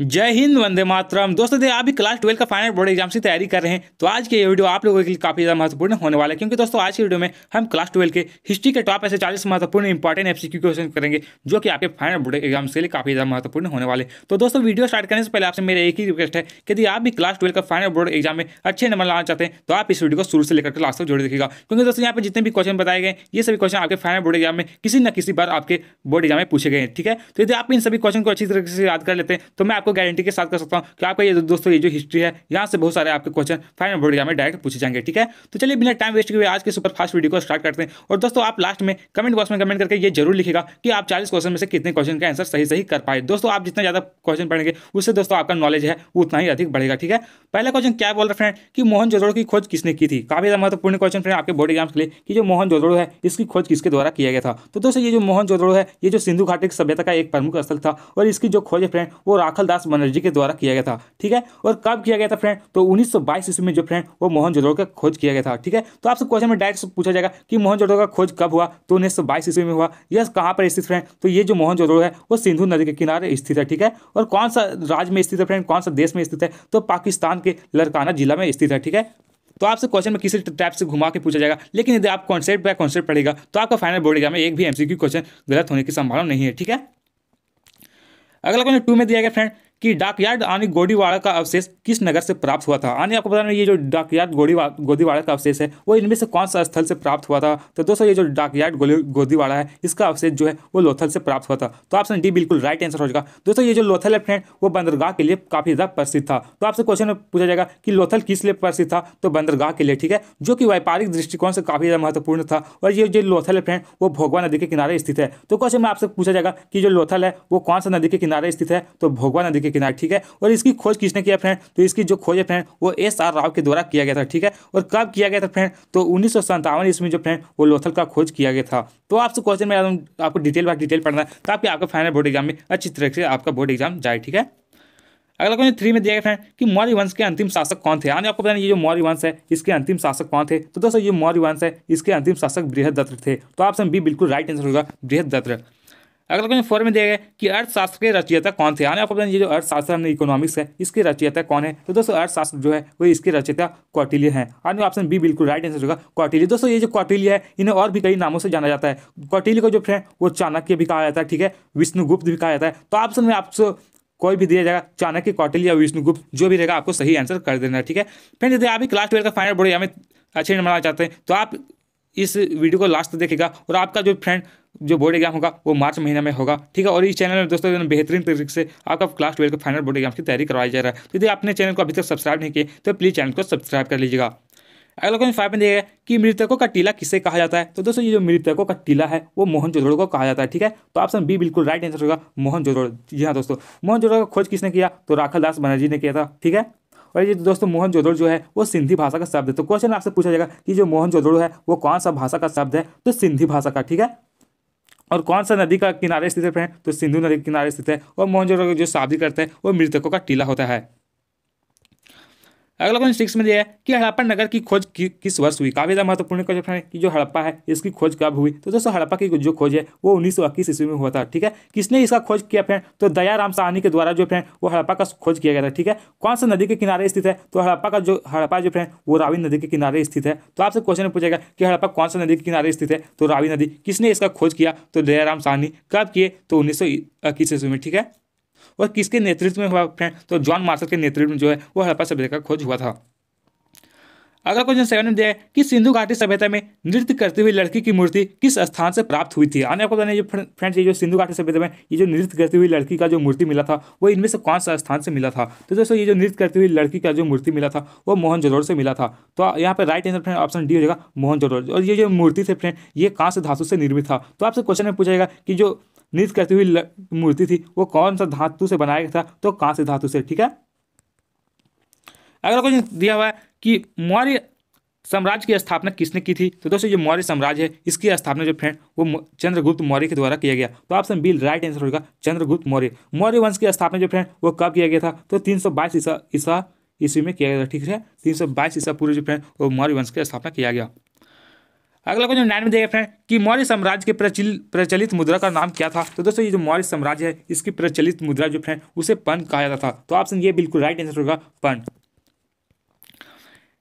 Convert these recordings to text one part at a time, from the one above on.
जय हिंद वंदे मातरम दोस्तों यदि आप भी क्लास ट्वेल्व का फाइनल बोर्ड एग्जाम की तैयारी कर रहे हैं तो आज के ये वीडियो आप लोगों के लिए काफी ज्यादा महत्वपूर्ण होने वाला है क्योंकि दोस्तों आज के वीडियो में हम क्लास ट्वेल्व के हिस्ट्री के टॉप ऐसे चालीस महत्वपूर्ण इंपॉर्टेंट एफ क्वेश्चन करेंगे जो कि आपके फाइनल बोर्ड एग्जाम के लिए काफी ज्यादा महत्वपूर्ण होने वाले तो दोस्तों वीडियो स्टार्ट करने से पहले आपसे मेरा एक ही रिक्वेस्ट है कि यदि आप भी क्लास ट्वेल्व का फाइनल बोर्ड एग्जाम में अच्छे नंबर लाना चाहते हैं तो आप इस वीडियो को शुरू से लेकर लास्ट तक जोड़ देखिएगा क्योंकि दोस्तों यहाँ पर जितने भी क्वेश्चन बताए गए ये सभी क्वेश्चन आपके फाइनल बोर्ड एग्जाम में किसी न किसी बार आपके बोर्ड एग्जाम में पूछे गए ठीक है तो यदि आप इन सभी क्वेश्चन को अच्छी तरीके से याद कर लेते हैं तो मैं आपको गारंटी के साथ कर सकता हूँ कि आपका ये दोस्तों ये जो हिस्ट्री है यहाँ से बहुत सारे आपके क्वेश्चन फाइनल बोर्ड एग्जाम में डायरेक्ट पूछे जाएंगे ठीक है तो चलिए बिना टाइम वेस्ट किए आज के सुपर फास्ट वीडियो को स्टार्ट करते हैं और दोस्तों आप लास्ट में कमेंट बॉक्स में कमेंट करके ये जरूर लिखेगा कि आप चालीस क्वेश्चन में से कितने क्वेश्चन का आंसर सही सही कर पाए दोस्तों आप जितना ज़्यादा क्वेश्चन पढ़ेंगे उससे दोस्तों आपका नॉलेज है उतना ही अधिक बढ़ेगा ठीक है पहला क्वेश्चन क्या बोल रहे फ्रेंड कि मोहन जोदड़ो की खोज किसने की थी काफी ज़्यादा महत्वपूर्ण क्वेश्चन फ्रेंड आपके बोर्ड एग्जाम के लिए कि जो मोहन जोदड़ो है इसकी खोज किसके द्वारा किया गया था तो दोस्तों ये जो मोहन जोदड़ो है ये जो सिंधु घाटी की सभ्यता का एक प्रमुख स्थल था और इसकी जो खोज है फ्रेंड वो राखल मोहनदास बनर्जी के द्वारा किया गया था ठीक है और कब किया गया था फ्रेंड तो 1922 ईस्वी में जो फ्रेंड वो मोहन जोदड़ो का खोज किया गया था ठीक है तो आपसे क्वेश्चन में डायरेक्ट पूछा जाएगा कि मोहन जोदड़ो का खोज कब हुआ तो उन्नीस ईस्वी में हुआ यस कहाँ पर स्थित फ्रेंड तो ये जो मोहन जोदड़ो है वो सिंधु नदी के किनारे स्थित है ठीक है और कौन सा राज्य में स्थित है फ्रेंड कौन सा देश में स्थित है तो पाकिस्तान के लड़काना जिला में स्थित है ठीक है तो आपसे क्वेश्चन में किसी टाइप से घुमा के पूछा जाएगा लेकिन यदि आप कॉन्सेप्ट बाय कॉन्सेप्ट पढ़ेगा तो आपका फाइनल बोर्ड एग्जाम में एक भी एमसीक्यू क्वेश्चन गलत होने की संभावना नहीं है ठीक है अगला क्वेश्चन टू में दिया गया फ्रेंड कि डाकयार्ड यानी गोडीवाड़ा का अवशेष किस नगर से प्राप्त हुआ था यानी आपको बता ये जो डाकयार्ड गोडीवा गोदीवाड़ा का अवशेष है वो इनमें से कौन सा स्थल से प्राप्त हुआ था तो दोस्तों ये जो डाकयार्ड गोदीवाड़ा है इसका अवशेष जो है वो लोथल से प्राप्त हुआ था तो ऑप्शन डी बिल्कुल राइट आंसर हो जाएगा दोस्तों ये जो लोथल है फ्रेंड वो बंदरगाह के लिए काफ़ी ज़्यादा प्रसिद्ध था तो आपसे क्वेश्चन में पूछा जाएगा कि लोथल किस लिए प्रसिद्ध था तो बंदरगाह के लिए ठीक है जो कि व्यापारिक दृष्टिकोण से काफ़ी ज़्यादा महत्वपूर्ण था और ये जो लोथल है फ्रेंड वो भोगवा नदी के किनारे स्थित है तो क्वेश्चन में आपसे पूछा जाएगा कि जो लोथल है वो कौन सा नदी के किनारे स्थित है तो भोगवा नदी के किनारे ठीक है और इसकी खोज किसने किया फ्रेंड तो इसकी जो खोज है फ्रेंड वो एस आर राव के द्वारा किया गया था ठीक है और कब किया गया था फ्रेंड तो उन्नीस सौ ईस्वी जो फ्रेंड वो लोथल का खोज किया गया था तो आपसे क्वेश्चन में आपको डिटेल बाय डिटेल पढ़ना है ताकि आपका फाइनल बोर्ड एग्जाम में अच्छी तरह से आपका बोर्ड एग्जाम जाए ठीक है अगला क्वेश्चन थ्री में दिया गया फ्रेंड कि मौर्य वंश के अंतिम शासक कौन थे आपको बताया ये जो मौर्य वंश है इसके अंतिम शासक कौन थे तो दोस्तों ये मौर्य वंश है इसके अंतिम शासक बृहद थे तो आपसे बी बिल्कुल राइट आंसर होगा बृहद अगला क्वेश्चन फोर में दिया गया कि अर्थशास्त्र के रचयिता कौन थे आपको ये जो अर्थशास्त्र हमने इकोनॉमिक्स है इसके रचयिता कौन है तो दोस्तों अर्थशास्त्र जो है वो इसके रचयिता कौटिल्य है आने ऑप्शन बी बिल्कुल राइट आंसर होगा कौटिल्य दोस्तों ये जो कौटिल्य है इन्हें और भी कई नामों से जाना जाता है कौटिल्य को जो है वो चाणक्य भी कहा जाता है ठीक है विष्णुगुप्त भी कहा जाता है तो ऑप्शन में आपको कोई भी दिया जाएगा चाणक्य कौटिल्य या विष्णुगुप्त जो भी रहेगा आपको सही आंसर कर देना ठीक है फ्रेंड यदि आप भी क्लास ट्वेल्व का फाइनल बोर्ड हमें में अच्छे नंबर आना चाहते हैं तो आप इस वीडियो को लास्ट तक देखेगा और आपका जो फ्रेंड जो बोर्ड एग्जाम होगा वो मार्च महीना में होगा ठीक है और इस चैनल में दोस्तों एकदम बेहतरीन तरीके से आपका क्लास ट्वेल्व के फाइनल बोर्ड एग्जाम की तैयारी करवाई जा रहा है तो यदि आपने चैनल को अभी तक सब्सक्राइब नहीं किया तो प्लीज़ चैनल को सब्सक्राइब कर लीजिएगा अगला क्वेश्चन फाइव में देखिए कि मृतकों का टीला किसे कहा जाता है तो दोस्तों ये जो मृतकों का टीला है वो मोहन जोदड़ो को कहा जाता है ठीक है तो ऑप्शन बी बिल्कुल राइट आंसर होगा मोहन जोदड़ो जी हाँ दोस्तों मोहन जोदड़ो का खोज किसने किया तो राखल दास बनर्जी ने किया था ठीक है और ये दोस्तों मोहन जोदड़ो जो है वो सिंधी भाषा का शब्द है तो क्वेश्चन आपसे पूछा जाएगा कि जो मोहन जोदड़ो है वो कौन सा भाषा का शब्द है तो सिंधी भाषा का ठीक है और कौन सा नदी का किनारे स्थित है तो सिंधु नदी के किनारे स्थित है और मोहनजोदड़ो जो शादी करते हैं वो मृतकों का टीला होता है अगला क्वेश्चन सिक्स में दिया है कि हड़प्पा नगर की खोज कि, किस वर्ष हुई काफी ज्यादा महत्वपूर्ण क्वेश्चन है कि जो हड़प्पा है इसकी खोज कब हुई तो दोस्तों हड़प्पा की जो खोज है वो उन्नीस सौ इक्कीस ईस्वी में हुआ था ठीक है किसने इसका खोज किया फ्रेंड तो दयाराम सहनी के द्वारा जो फ्रेंड वो हड़प्पा का खोज किया गया था ठीक है कौन सा नदी के किनारे स्थित है तो हड़प्पा का जो हड़प्पा जो फ्रेंड वो रावी नदी के किनारे स्थित है तो आपसे क्वेश्चन पूछेगा कि हड़प्पा कौन सा नदी के किनारे स्थित है तो रावी नदी किसने इसका खोज किया तो दयाराम सहनी कब किए तो उन्नीस सौ ईस्वी में ठीक है वह किसके नेतृत्व में हुआ फ्रेंड तो जॉन मार्शल के नेतृत्व में जो है वह हड़प्पा सभ्यता का खोज हुआ था अगला क्वेश्चन सेवन दिया है कि सिंधु घाटी सभ्यता में नृत्य करते हुए लड़की की मूर्ति किस स्थान से प्राप्त हुई थी आने आपको बताने फ्रेंड्स ये जो सिंधु घाटी सभ्यता में ये जो नृत्य करते हुए लड़की का जो मूर्ति मिला था वो इनमें से कौन सा स्थान से मिला था तो दोस्तों ये जो नृत्य करते हुए लड़की का जो मूर्ति मिला था वो मोहन से मिला था तो यहाँ पर right answer friend option D हो जाएगा मोहन और ये जो मूर्ति थे फ्रेंड ये कहाँ से धातु से निर्मित था तो आपसे क्वेश्चन में पूछेगा कि जो निज करती हुई मूर्ति थी वो कौन सा धातु से बनाया गया था तो कांस्य धातु से ठीक है अगला क्वेश्चन दिया हुआ है कि मौर्य साम्राज्य की स्थापना किसने की थी तो दोस्तों ये मौर्य साम्राज्य है इसकी स्थापना जो फ्रेंड वो चंद्रगुप्त मौर्य के द्वारा किया गया तो ऑप्शन बी राइट आंसर होगा चंद्रगुप्त मौर्य मौर्य वंश की स्थापना जो फ्रेंड वो कब किया गया था तो तीन सौ बाईस ईसा ईसा ईस्वी में किया गया था ठीक है तीन सौ बाईस ईसा पूर्व जो फ्रेंड वो मौर्य वंश की स्थापना किया गया अगला क्वेश्चन नाइन में रहे हैं कि मौर्य साम्राज्य के प्रचल प्रचलित मुद्रा का नाम क्या था तो दोस्तों ये जो मौर्य साम्राज्य है इसकी प्रचलित मुद्रा जो है उसे पन कहा जाता था तो ऑप्शन ये बिल्कुल राइट आंसर होगा पन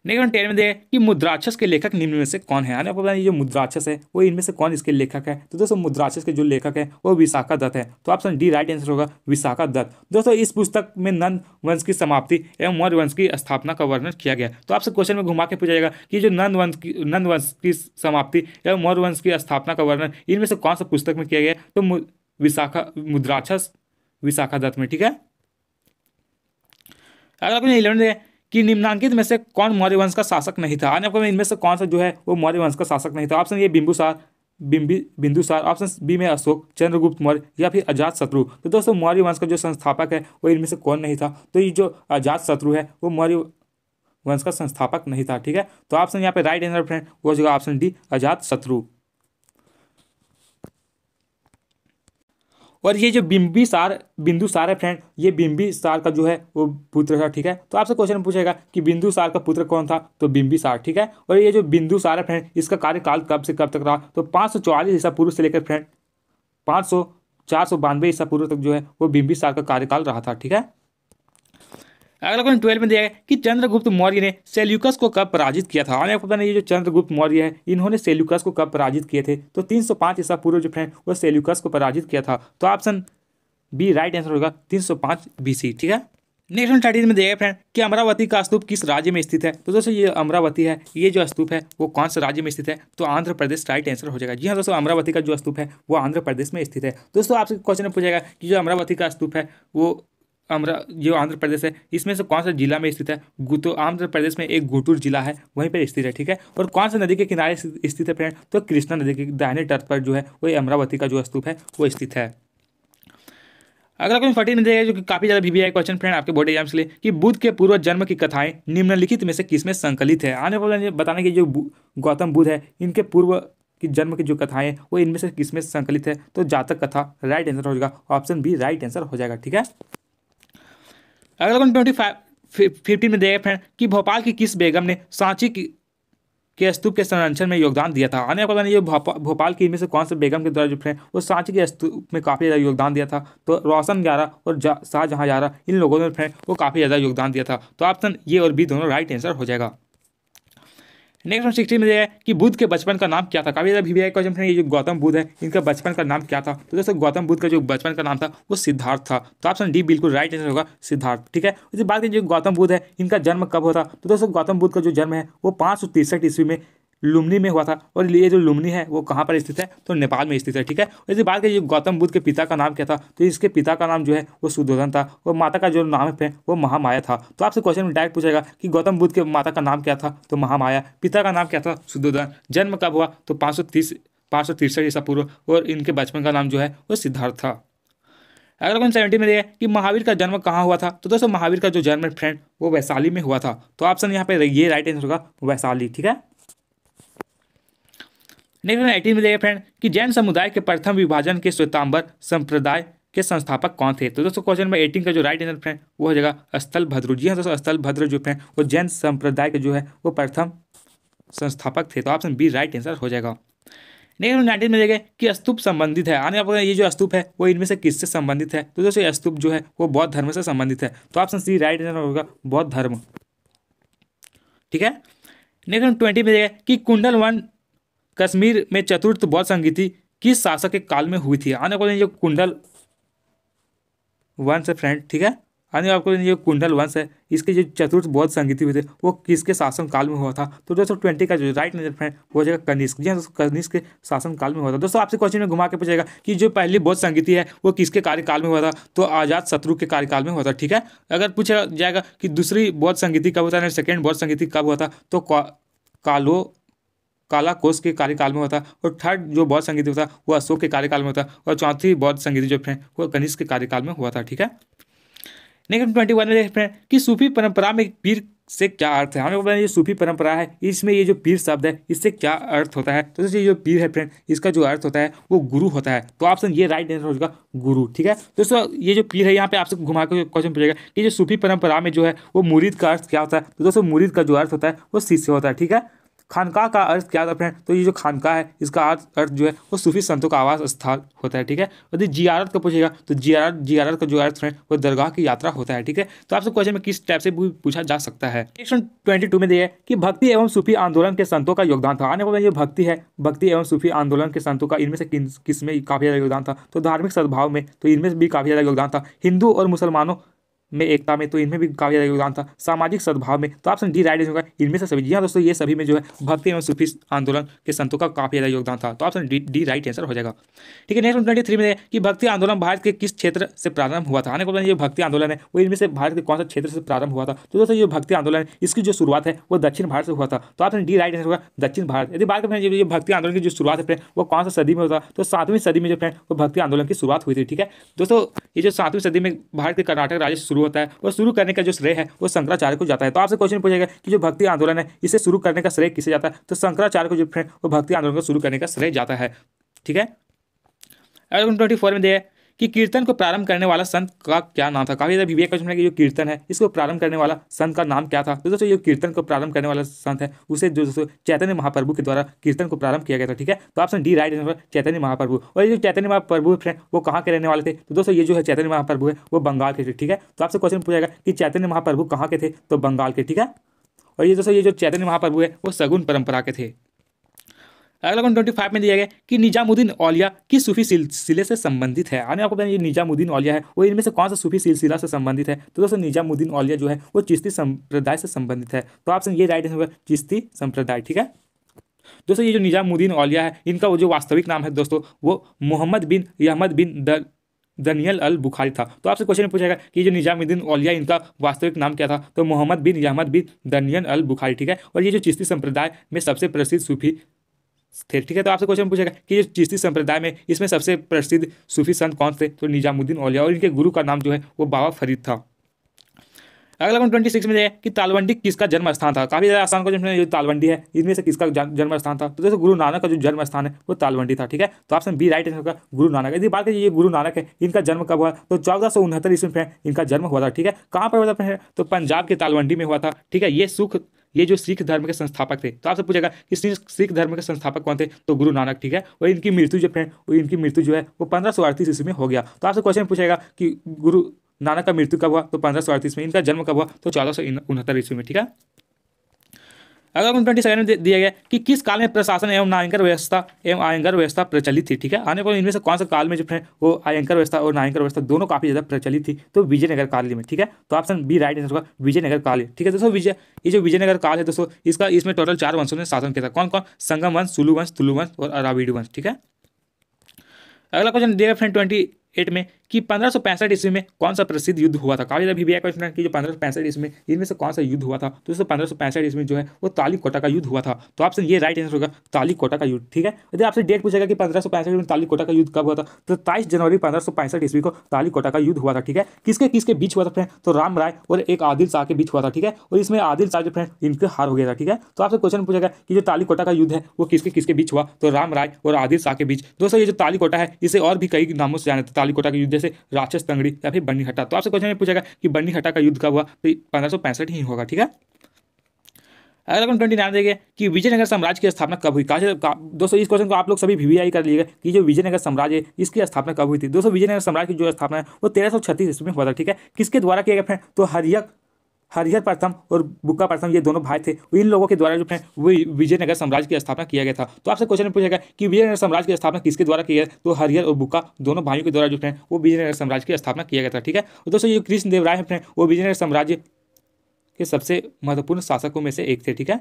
नेक्स्ट टेन में देखें कि मुद्राक्षस के लेखक निम्न में से कौन है आपको बताएं ये जो मुद्राक्षस है वो इनमें से कौन इसके लेखक है तो दोस्तों मुद्राक्षस के जो लेखक है वो विशाखा दत्त है तो ऑप्शन डी राइट आंसर होगा विशाखा दत्त दोस्तों इस पुस्तक में नंद वंश की समाप्ति एवं मौर्य वंश की स्थापना का वर्णन किया गया तो आपसे क्वेश्चन में घुमा के पूछा जाएगा कि जो नंद वंश की नंद वंश की समाप्ति एवं मौर्य वंश की स्थापना का वर्णन इनमें से कौन सा पुस्तक में किया गया तो विशाखा मुद्राक्षस विशाखा दत्त में ठीक है अगर आपने इलेवन कि निम्नांकित में से कौन मौर्य वंश का शासक नहीं था आने में इनमें से कौन सा जो है वो मौर्य वंश का शासक नहीं था ऑप्शन ये बिंबुसार बिंबी बिंदुसार ऑप्शन बी में अशोक चंद्रगुप्त मौर्य या फिर अजात शत्रु तो दोस्तों मौर्य वंश का जो संस्थापक है वो इनमें से कौन नहीं था तो ये जो अजात शत्रु है वो मौर्य वंश का संस्थापक नहीं था ठीक है तो ऑप्शन यहाँ पे राइट आंसर फ्रेंड वो जो ऑप्शन डी अजात शत्रु और ये जो बिंबी सार बिंदु सार है फ्रेंड ये बिम्बी सार का जो है वो पुत्र था ठीक है तो आपसे क्वेश्चन पूछेगा कि बिंदु सार का पुत्र कौन था तो बिम्बी सार ठीक है और ये जो बिंदु सार है फ्रेंड इसका कार्यकाल कब से कब तक रहा तो पाँच सौ चौवालीस ईसा पूर्व से लेकर फ्रेंड पाँच सौ चार सौ बानवे ईसा पूर्व तक जो है वो बिम्बी सार का कार्यकाल रहा था ठीक है अगला क्वेश्चन ट्वेल्व में दिया है कि चंद्रगुप्त मौर्य ने सेल्यूकस को कब पराजित किया था आपको बताना ये जो चंद्रगुप्त मौर्य है इन्होंने सेल्यूकस को कब पराजित किए थे तो तीन सौ पाँच ईसा पूर्व जो फ्रेंड वो सेल्यूकस को पराजित किया था तो ऑप्शन बी राइट आंसर होगा तीन सौ पाँच बी सी ठीक है नेक्स्ट थर्टीन में देखिए फ्रेंड कि अमरावती का स्तूप किस राज्य में स्थित है तो दोस्तों ये अमरावती है ये जो स्तूप है वो कौन से राज्य में स्थित है तो आंध्र प्रदेश राइट आंसर हो जाएगा जी हाँ दोस्तों अमरावती का जो स्तूप है वो आंध्र प्रदेश में स्थित है दोस्तों आपसे क्वेश्चन पूछेगा कि जो अमरावती का स्तूप है वो अमरा जो आंध्र प्रदेश है इसमें से कौन सा जिला में स्थित है तो आंध्र प्रदेश में एक गुटूर जिला है वहीं पर स्थित है ठीक है और कौन सा नदी के किनारे स्थित है फ्रेंड तो कृष्णा नदी के दाहिने तट पर जो है वही अमरावती का जो स्तूप है वो स्थित है अगला क्वेश्चन फटी नदी है जो कि काफी ज्यादा वीवीआई क्वेश्चन फ्रेंड आपके बोर्ड एग्जाम के लिए कि बुद्ध के पूर्व जन्म की कथाएं निम्नलिखित में से किसमें संकलित है आने वाले बताने की जो गौतम बुद्ध है इनके पूर्व की जन्म की जो कथाएं वो इनमें से किसमें संकलित है तो जातक कथा राइट आंसर हो जाएगा ऑप्शन बी राइट आंसर हो जाएगा ठीक है अगला क्वेश्चन ट्वेंटी फाइव फिफ्टीन में दिया फ्रेंड कि भोपाल की किस बेगम ने सांची की के स्तूप के संरक्षण में योगदान दिया था आने आपको बताने ये भोपाल की इनमें से कौन से बेगम के द्वारा जो फ्रेंड वो सांची के स्तूप में काफ़ी ज़्यादा योगदान दिया था तो रोशन ग्यारह और शाहजहाँ ग्यारह इन लोगों ने फ्रेंड वो काफ़ी ज़्यादा योगदान दिया था तो ऑप्शन ए और बी दोनों राइट आंसर हो जाएगा नेक्स्ट हम सिक्सटी में है कि बुद्ध के बचपन का नाम क्या था काफी ज़्यादा भी क्वेश्चन है ये जो गौतम बुद्ध है इनका बचपन का नाम क्या था तो दोस्तों गौतम बुद्ध का जो बचपन का नाम था वो सिद्धार्थ था तो ऑप्शन डी बिल्कुल राइट आंसर होगा सिद्धार्थ ठीक है उसके बाद जो गौतम बुद्ध है इनका जन्म कब होता तो दोस्तों गौतम बुद्ध का जो जन्म है वो पाँच ईस्वी में लुमनी में हुआ था और ये जो लुमनी है वो कहाँ पर स्थित है तो नेपाल में स्थित है ठीक है और इसी बात करिए गौतम बुद्ध के पिता का नाम क्या था तो इसके पिता का नाम जो है वो सुदोधन था और माता का जो नाम है वो महामाया था तो आपसे क्वेश्चन में डायरेक्ट पूछेगा कि गौतम बुद्ध के माता का नाम क्या था तो महामाया पिता का नाम क्या था सुदोधन जन्म कब हुआ तो पाँच सौ तीस पाँच सौ तिरसठ ईसा पूर्व और इनके बचपन का नाम जो है वो सिद्धार्थ था अगला क्वेश्चन सेवेंटी में देखें कि महावीर का जन्म कहाँ हुआ था तो दोस्तों महावीर का जो जन्म फ्रेंड वो वैशाली में हुआ था तो ऑप्शन यहाँ पे ये राइट आंसर होगा वैशाली ठीक है नेक्स्ट क्वेश्चन एटीन में देखिए फ्रेंड कि जैन समुदाय के प्रथम विभाजन के श्वेतांबर संप्रदाय के संस्थापक कौन थे तो दोस्तों क्वेश्चन नंबर एटीन का जो राइट आंसर फ्रेंड वो हो जाएगा स्थल भद्र जी हाँ दोस्तों स्थल भद्र जो फ्रेंड वो जैन संप्रदाय के जो है वो प्रथम संस्थापक थे तो ऑप्शन बी राइट आंसर हो जाएगा नेक्स्ट नाइनटीन में देखें कि स्तूप संबंधित है आने आपको ये जो स्तूप है वो इनमें से किससे संबंधित है तो दोस्तों स्तूप जो है वो बौद्ध धर्म से संबंधित है तो ऑप्शन सी राइट आंसर होगा बौद्ध धर्म ठीक है नेक्स्ट ट्वेंटी में देखें कि कुंडल वन कश्मीर में चतुर्थ बौद्ध संगीति किस शासक के काल में हुई थी आने वाले जो कुंडल वंश है फ्रेंड ठीक है आने आपको ये कुंडल वंश है इसके जो चतुर्थ बौद्ध संगीति हुई थी वो किसके शासन काल में हुआ था तो दोस्तों ट्वेंटी का जो राइट आंसर फ्रेंड हो जाएगा कनिष्क जी हाँ दोस्तों कनिष्क के शासन काल में हुआ था दोस्तों आपसे क्वेश्चन में घुमा के पूछेगा कि जो पहली बौद्ध संगीति है वो किसके कार्यकाल में हुआ था तो आजाद शत्रु के कार्यकाल में हुआ था ठीक है अगर पूछा जाएगा कि दूसरी बौद्ध संगीति कब होता है सेकेंड बौद्ध संगीति कब हुआ था तो कालो काला कोष के कार्यकाल में होता और थर्ड जो बौद्ध संगीत होता वो अशोक के कार्यकाल में होता और चौथी बौद्ध संगीत जो है वो कनिष्क के कार्यकाल में हुआ था ठीक है नेक्स्ट ट्वेंटी वन में देखते हैं कि सूफी परंपरा में पीर से क्या अर्थ है हमें बोला ये सूफी परंपरा है इसमें ये जो पीर शब्द है इससे क्या अर्थ होता है तो ये जो पीर है फ्रेंड इसका जो अर्थ होता है वो गुरु होता है तो ऑप्शन ये राइट आंसर होगा गुरु ठीक है दोस्तों ये जो पीर है यहाँ पे आपसे घुमा के क्वेश्चन पूछेगा कि जो सूफी परंपरा में जो है वो मुरीद का अर्थ क्या होता है तो दोस्तों मुरीद का जो अर्थ होता है वो शिष्य होता है ठीक है खानका का अर्थ क्या था फ्रेंड तो ये जो खानका है इसका अर्थ जो है वो सूफी संतों का आवास स्थान होता है ठीक है यदि जियारत का पूछेगा तो जियारत जियारत का जो अर्थ फ्रेंड वो दरगाह की यात्रा होता है ठीक है तो आपसे क्वेश्चन में किस टाइप से पूछा जा सकता है क्वेश्चन ट्वेंटी में दिया कि भक्ति एवं सूफी आंदोलन के संतों का योगदान था आने वाले ये भक्ति है भक्ति एवं सूफी आंदोलन के संतों का इनमें से किस में काफ़ी ज़्यादा योगदान था तो धार्मिक सद्भाव में तो इनमें भी काफ़ी ज़्यादा योगदान था हिंदू और मुसलमानों में एकता में तो इनमें भी काफी ज़्यादा योगदान था सामाजिक सद्भाव में तो ऑप्शन डी राइट होगा इनमें से सभी जी हाँ दोस्तों ये सभी में जो है भक्ति एवं सूफी आंदोलन के संतों का काफी ज़्यादा योगदान था तो option D D right answer हो जाएगा ठीक है नेक्स्ट ट्वेंटी थ्री में कि भक्ति आंदोलन भारत के किस क्षेत्र से प्रारंभ हुआ था आने को भक्ति आंदोलन है वो इनमें से भारत के कौन सा क्षेत्र से प्रारंभ हुआ था तो दोस्तों ये भक्ति आंदोलन इसकी जो शुरुआत है वो दक्षिण भारत से हुआ था तो ऑप्शन डी राइट आंसर होगा दक्षिण भारत यदि बात करें ये भक्ति आंदोलन की जो शुरुआत है वो कौन सा सदी में होता तो सातवीं सदी में जो फ्रेंड वो भक्ति आंदोलन की शुरुआत हुई थी ठीक है दोस्तों ये जो सातवीं सदी में भारत के कर्नाटक राज्य से शुरू शुरू होता है और शुरू करने का जो श्रेय है वो शंकराचार्य को जाता है तो आपसे क्वेश्चन पूछेगा कि जो भक्ति आंदोलन है इसे शुरू करने का श्रेय किसे जाता है तो शंकराचार्य को जो फ्रेंड वो भक्ति आंदोलन को शुरू करने का श्रेय जाता है ठीक है ट्वेंटी फोर में दिए कि कीर्तन को प्रारंभ करने वाला संत का क्या नाम था काफी ज्यादा विवेक का है कि जो कीर्तन है इसको प्रारंभ करने वाला संत का नाम क्या था तो दोस्तों ये कीर्तन को प्रारंभ करने वाला संत है उसे जो दोस्तों चैतन्य महाप्रभु के द्वारा कीर्तन को प्रारंभ किया गया था ठीक है तो option D right answer Chaitanya Mahaprabhu और ये जो चैतन्य महाप्रभु फ्रेंड वो कहाँ के रहने वाले थे तो दोस्तों ये जो है चैतन्य महाप्रभु है वो बंगाल के थे ठीक है तो आपसे क्वेश्चन पूछाएगा कि चैतन्य महाप्रभु कहाँ के थे तो बंगाल के ठीक है और ये दोस्तों ये जो चैतन्य महाप्रभु है वो सगुन परंपरा के थे अगला क्वेश्चन ट्वेंटी फाइव में दिया गया कि निजामुद्दीन औलिया किस सूफी सिलसिले से संबंधित है यानी आपको बताया ये निजामुद्दीन औलिया है वो इनमें से कौन सा सूफी सिलसिला से संबंधित है तो दोस्तों निजामुद्दीन औलिया जो है वो चिश्ती संप्रदाय से संबंधित है तो आपसे ये राइट आंसर होगा चिश्ती संप्रदाय ठीक है दोस्तों ये जो निजामुद्दीन औलिया है इनका वो जो वास्तविक नाम है दोस्तों वो मोहम्मद बिन अहमद बिन द दनियल अल बुखारी था तो आपसे क्वेश्चन पूछेगा कि जो निजामुद्दीन औलिया इनका वास्तविक नाम क्या था तो Muhammad bin Ahmad bin Daniyal al Bukhari ठीक है और ये जो चिश्ती संप्रदाय में सबसे प्रसिद्ध सूफी ठीक है तो आपसे क्वेश्चन पूछेगा कि ये चिश्ती संप्रदाय में इसमें सबसे प्रसिद्ध सूफी संत कौन थे तो निजामुद्दीन औलिया और इनके गुरु का नाम जो है वो बाबा फरीद था अगला क्वेश्चन ट्वेंटी सिक्स में है कि तालवंडी किसका जन्म स्थान था काफी ज्यादा आसान क्वेश्चन जो तालवंडी है इनमें से किसका जन्म स्थान था तो जैसे गुरु नानक का जो जन्म स्थान है वो तालवंडी था ठीक है तो ऑप्शन बी राइट आंसर होगा गुरु नानक यदि बात करिए ये गुरु नानक है इनका जन्म कब हुआ तो चौदह सौ उनहत्तर ईस्वी इनका जन्म हुआ था ठीक है कहाँ पर हुआ था तो पंजाब के तालवंडी में हुआ था ठीक है ये सुख ये जो सिख धर्म के संस्थापक थे तो आपसे पूछेगा कि सिख धर्म के संस्थापक कौन थे तो गुरु नानक ठीक है और इनकी मृत्यु जो फ्रेंड इनकी मृत्यु जो है वो पंद्रह सौ अड़तीस ईस्वी में हो गया तो आपसे क्वेश्चन पूछेगा कि गुरु नानक का मृत्यु कब हुआ तो पंद्रह सौ अड़तीस में इनका जन्म कब हुआ तो चौदह सौ उनहत्तर ईस्वी में ठीक है अगला ट्वेंटी सेवन में दिया गया कि किस काल में प्रशासन एवं नायंकर व्यवस्था एवं आयंकर व्यवस्था प्रचलित थी ठीक है आने पर इनमें से कौन सा काल में जो है वो आयंकर व्यवस्था और नायंकर व्यवस्था दोनों काफी ज्यादा प्रचलित थी तो विजयनगर काल में ठीक है तो ऑप्शन बी राइट आंसर होगा विजयनगर काल ठीक है तो दोस्तों विजय ये जो विजयनगर काल है दोस्तों इसका इसमें टोटल चार वंशों ने शासन किया था कौन कौन संगम वंश सुलू वंश तुलू वंश और अराविड वंश ठीक है अगला क्वेश्चन दिया फ्रेंड ट्वेंटी एट में कि पंद्रह ईस्वी में कौन सा प्रसिद्ध युद्ध हुआ था काफी भी क्वेश्चन है कि जो पंद्रह ईस्वी में इनमें से कौन सा युद्ध हुआ था तो दोस्तों पंद्रह ईस्वी जो है वो ताली कोटा का युद्ध हुआ था तो आपसे ये राइट आंसर होगा ताली कोटा का युद्ध ठीक है यदि आपसे डेट पूछेगा कि पंद्रह में ताली कोटा का युद्ध कब हुआ था तो तेईस जनवरी पंद्रह ईस्वी को ताली कोटा का युद्ध हुआ था ठीक है किसके किसके बीच हुआ था फ्रेंड तो राम राय और एक आदिल शाह के बीच हुआ था ठीक है और इसमें आदिल शाह जो फ्रेंड इनके हार हो गया था ठीक है तो आपसे क्वेश्चन पूछेगा कि जो ताली कोटा का युद्ध है वो किसके किसके बीच हुआ तो राम राय और आदिल शाह के बीच दोस्तों ये जो ताली कोटा है इसे और भी कई नामों से जाना था ताली कोटा का युद्ध जैसे राक्षस तंगड़ी या फिर बन्नी हटा तो आपसे क्वेश्चन में पूछेगा कि बन्नी हटा का युद्ध कब हुआ तो पंद्रह ही होगा ठीक है अगर हम ट्वेंटी नाइन देखें कि विजयनगर साम्राज्य की स्थापना कब हुई कहा दोस्तों इस क्वेश्चन को आप लोग सभी वीवीआई कर लीजिएगा कि जो विजयनगर साम्राज्य है इसकी स्थापना कब हुई थी दोस्तों विजयनगर साम्राज्य की जो स्थापना है वो तेरह सौ छत्तीस ईस्वी में हुआ था ठीक है किसके द्वारा किया गया फ्रेंड तो हरियक हरिहर प्रथम और बुक्का प्रथम ये दोनों भाई थे इन लोगों के द्वारा जो है विजयनगर साम्राज्य की स्थापना किया गया था तो आपसे क्वेश्चन पूछेगा कि विजयनगर साम्राज्य की स्थापना किसके द्वारा किया तो हरिहर और बुक्का दोनों भाइयों के द्वारा जो है वो विजयनगर साम्राज्य की स्थापना किया गया था ठीक है और दोस्तों ये कृष्णदेव राय है वो विजयनगर साम्राज्य के सबसे महत्वपूर्ण शासकों में से एक थे ठीक है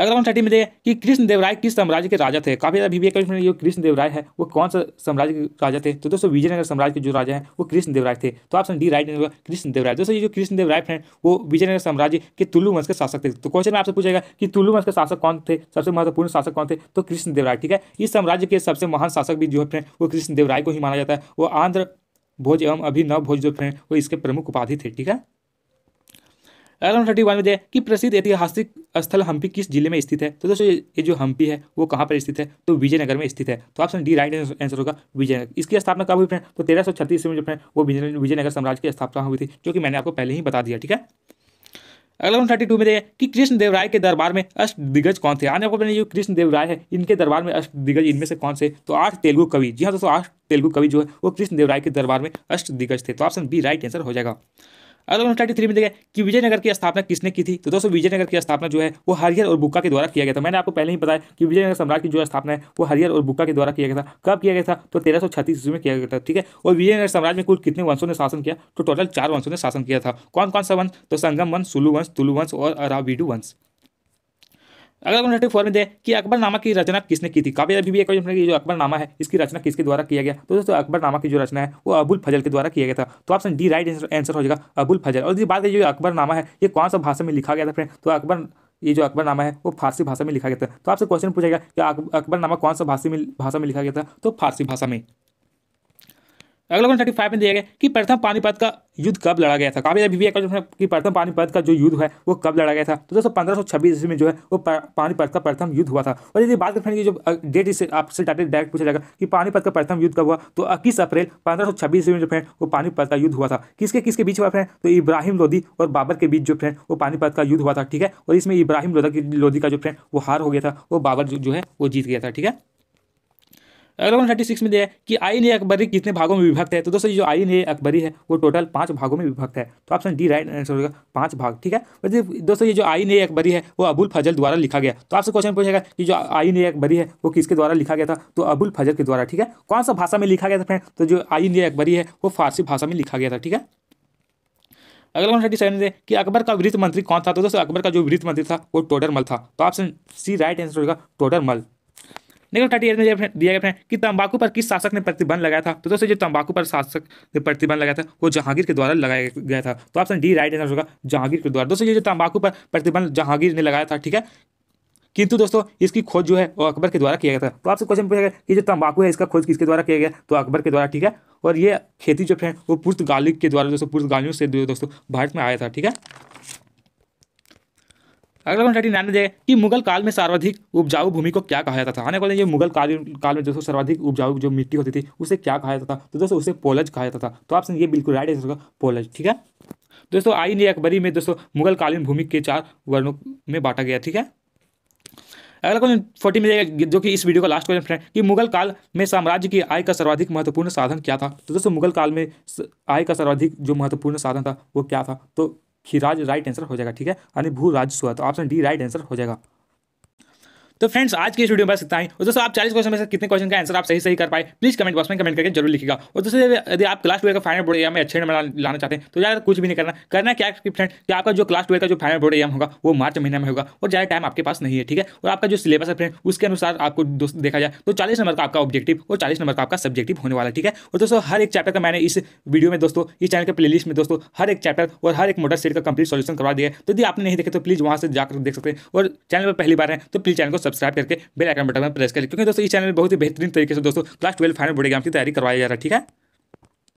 अगला हम थर्टी में देखें कि कृष्ण देवराय किस साम्राज्य के राजा थे काफी ज्यादा विवेक जो कृष्ण देवराय है वो कौन सा साम्राज्य के राजा थे तो दोस्तों विजयनगर साम्राज्य के जो राजा हैं वो कृष्ण देवराय थे तो ऑप्शन डी राइट होगा कृष्ण देवराय दोस्तों ये जो कृष्ण देवराय फ्रेंड वो विजयनगर साम्राज्य के तुलु वंश के शासक थे तो क्वेश्चन में आपसे पूछेगा कि तुलु वंश के शासक कौन थे सबसे महत्वपूर्ण शासक कौन थे तो कृष्ण देवराय ठीक है इस साम्राज्य के सबसे महान शासक भी जो है फ्रेंड वो कृष्ण देवराय को ही माना जाता है वो आंध्र भोज एवं अभिनव भोज जो फ्रेंड वो इसके प्रमुख उपाधि थे ठीक है अराउंड थर्टी वन में दिया कि प्रसिद्ध ऐतिहासिक स्थल हम्पी किस जिले में स्थित है तो दोस्तों ये जो हम्पी है वो कहाँ पर स्थित है तो विजयनगर में स्थित है तो ऑप्शन डी राइट आंसर होगा विजयनगर इसकी स्थापना कब हुई फ्रेंड तो तेरह सौ छत्तीस में जो फ्रेंड वो विजयनगर साम्राज्य की स्थापना हुई थी जो कि मैंने आपको पहले ही बता दिया ठीक है अगला वन थर्टी टू में देखिए कि कृष्णदेव राय के दरबार में अष्ट दिग्गज कौन थे आने वाले जो कृष्णदेव राय है इनके दरबार में अष्ट दिग्गज इनमें से कौन से तो आठ तेलुगु कवि जी हाँ दोस्तों आठ तेलुगु कवि जो है वो कृष्णदेव राय के दरबार में अष्ट दिग्गज थे तो ऑप्शन बी राइट आंसर हो जाएगा अगर क्वेश्चन थर्टी थ्री में देखें कि विजयनगर की स्थापना किसने की थी तो दोस्तों विजयनगर की स्थापना जो है वो हरियर और बुक्का के द्वारा किया गया था मैंने आपको पहले ही बताया कि विजयनगर सम्राट की जो स्थापना है वो हरियर और बुक्का के द्वारा किया गया था कब किया गया था तो तेरह सौ छत्तीस ईस्वी में किया गया था ठीक है और विजयनगर सम्राज में कुल कितने वंशों ने शासन किया तो टोटल चार वंशों ने शासन किया था कौन कौन सा वंश तो संगम वंश सुलू वंश तुलू वंश और अराविडू वंश अगला क्वेश्चन थर्टी फोर में दे कि अकबर नामा की रचना किसने की थी काफी अभी भी एक क्वेश्चन जो जो नामा है इसकी रचना किसके द्वारा किया गया तो दोस्तों अकबर नामा की जो रचना है वो अबुल फजल के द्वारा किया गया था तो ऑप्शन डी राइट आंसर हो जाएगा अबुल फजल और बात है जो अकबर नामा है ये कौन सा भाषा में लिखा गया था फ्रेंड तो अकबर ये जो नामा है वो फारसी भाषा में लिखा गया था तो आपसे क्वेश्चन पूछेगा कि अकबर नामा कौन सा भाषा में भाषा में लिखा गया था तो फारसी भाषा में अगला क्वेश्चन थर्टी फाइव में दिया गया कि प्रथम पानीपत का युद्ध कब लड़ा गया था काफी अभी भी कि प्रथम पानीपत का जो युद्ध है वो कब लड़ा गया था तो दोस्तों पंद्रह सौ छब्बीस में जो है वो पानीपत का प्रथम युद्ध हुआ था और यदि बात करें फ्रेंड जो डेट इससे आपसे डायरेक्ट डायरेक्ट पूछा जाएगा कि पानीपत का प्रथम युद्ध कब हुआ तो इक्कीस अप्रैल पंद्रह सौ छब्बीस में जो फ्रेंड वो पानीपत का युद्ध हुआ था किसके किसके बीच हुआ फ्रेंड तो इब्राहिम लोधी और बाबर के बीच जो फ्रेंड वो पानीपत का युद्ध हुआ था ठीक है और इसमें इब्राहिम लोधी का जो फ्रेंड वो हार हो गया था वो बाबर जो है वो जीत गया था ठीक है अगला थर्टी सिक्स में दिया है कि आई ए अकबरी कितने भागों में विभक्त है तो दोस्तों जो आइन ए अकबरी है वो टोटल पांच भागों में विभक्त है तो ऑप्शन डी राइट आंसर होगा पांच भाग ठीक है वैसे दोस्तों ये जो आई ए अकबरी है वो अबुल फजल द्वारा लिखा गया तो आपसे क्वेश्चन पूछेगा कि जो आई ए अकबरी है वो किसके द्वारा लिखा गया था तो अबुल फजल के द्वारा ठीक है कौन सा भाषा में लिखा गया था फ्रेंड तो जो आइन ए अकबरी है वो फारसी भाषा में लिखा गया था ठीक है अगला वन थर्टी सेवन कि अकबर का वित्त मंत्री कौन था तो दोस्तों अकबर का जो वित्त मंत्री था वो टोडरमल था तो ऑप्शन सी राइट आंसर होगा टोडरमल नेक्स्ट थर्टी एट में दिया गया है कि तंबाकू पर किस शासक ने प्रतिबंध लगाया था तो दोस्तों जो तंबाकू पर शासक ने प्रतिबंध लगाया था वो जहांगीर के द्वारा लगाया गया था तो ऑप्शन डी राइट आंसर होगा जहांगीर के द्वारा दोस्तों ये जो तंबाकू पर प्रतिबंध जहांगीर ने लगाया था ठीक है किंतु दोस्तों इसकी खोज जो है वो अकबर के द्वारा किया गया था तो आपसे क्वेश्चन पूछा गया कि जो तंबाकू है इसका खोज किसके द्वारा किया गया तो अकबर के द्वारा ठीक है और ये खेती जो है वो पुर्तगाली के द्वारा दोस्तों पुर्तगालियों से दोस्तों भारत में आया था ठीक है अगला क्वेश्चन थर्टी नाइन कि मुगल काल में सर्वाधिक उपजाऊ भूमि को क्या कहा जाता था आने वाले ये मुगल काल काल में दोस्तों सर्वाधिक उपजाऊ जो मिट्टी होती थी उसे क्या कहा जाता था तो दोस्तों उसे पोलज कहा जाता था तो आपसे ये बिल्कुल राइट आंसर होगा पोलज ठीक है दोस्तों आई नी अकबरी में दोस्तों मुगल कालीन भूमि के चार वर्णों में बांटा गया ठीक है अगला क्वेश्चन फोर्टी में जो कि इस वीडियो का लास्ट क्वेश्चन है कि मुगल काल में साम्राज्य की आय का सर्वाधिक महत्वपूर्ण साधन क्या था तो दोस्तों मुगल काल में आय का सर्वाधिक जो महत्वपूर्ण साधन था वो क्या था तो हिराज राइट आंसर हो जाएगा ठीक है यानी भू राजस्व तो ऑप्शन डी राइट आंसर हो जाएगा तो फ्रेंड्स आज की वीडियो में सकता है और दोस्तों आप चालीस क्वेश्चन में से कितने क्वेश्चन का आंसर आप सही सही कर पाए प्लीज कमेंट बॉक्स में कमेंट करके जरूर लिखेगा और दोस्तों यदि आप क्लास ट्वेल्व का फाइनल बोर्ड एम में अच्छे नंबर लाना चाहते हैं तो ज़्यादा कुछ भी नहीं करना करना क्या फ्रेंड कि आपका जो क्लास ट्वेल्व का जो फाइनल बोर्ड एम होगा वो मार्च महीने में होगा और ज़्यादा टाइम आपके पास नहीं है ठीक है और आपका जो सिलेबस है फ्रेंड उसके अनुसार आपको देखा जाए तो चालीस नंबर का आपका ऑब्जेक्टिव और चालीस नंबर का आपका सब्जेक्टिव होने वाला ठीक है और दोस्तों हर एक चैप्टर का मैंने इस वीडियो में दोस्तों इस चैनल के प्ले में दोस्तों हर एक चैप्टर और हर एक मोटर सेट का कंप्लीट सोल्यूशन करवा दिया तो यदि आपने नहीं देखे तो प्लीज़ वहां से जाकर देख सकते हैं और चैनल पर पहली बार है तो प्लीज़ चैनल को सब्सक्राइब करके बेल आइकन बटन पर प्रेस करें क्योंकि दोस्तों इस चैनल में बहुत ही बेहतरीन तरीके से दोस्तों class twelve final board exam की तैयारी करवाया जा रहा है ठीक है